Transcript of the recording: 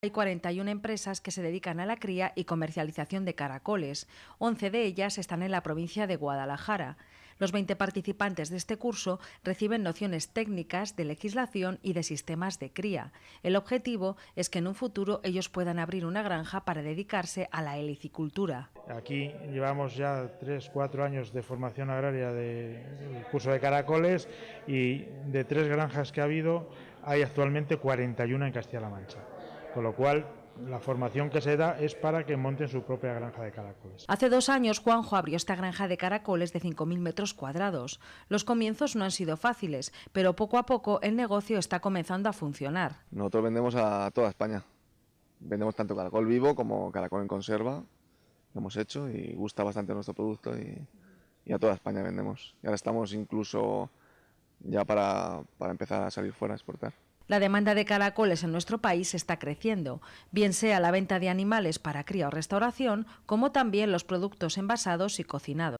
Hay 41 empresas que se dedican a la cría y comercialización de caracoles. 11 de ellas están en la provincia de Guadalajara. Los 20 participantes de este curso reciben nociones técnicas de legislación y de sistemas de cría. El objetivo es que en un futuro ellos puedan abrir una granja para dedicarse a la helicicultura. Aquí llevamos ya 3, 4 años de formación agraria del curso de caracoles y de tres granjas que ha habido hay actualmente 41 en Castilla-La Mancha. Con lo cual, la formación que se da es para que monten su propia granja de caracoles. Hace dos años Juanjo abrió esta granja de caracoles de 5.000 metros cuadrados. Los comienzos no han sido fáciles, pero poco a poco el negocio está comenzando a funcionar. Nosotros vendemos a toda España. Vendemos tanto caracol vivo como caracol en conserva. Lo hemos hecho y gusta bastante nuestro producto y, a toda España vendemos. Y ahora estamos incluso ya para, para empezar a salir fuera a exportar. La demanda de caracoles en nuestro país está creciendo, bien sea la venta de animales para cría o restauración, como también los productos envasados y cocinados.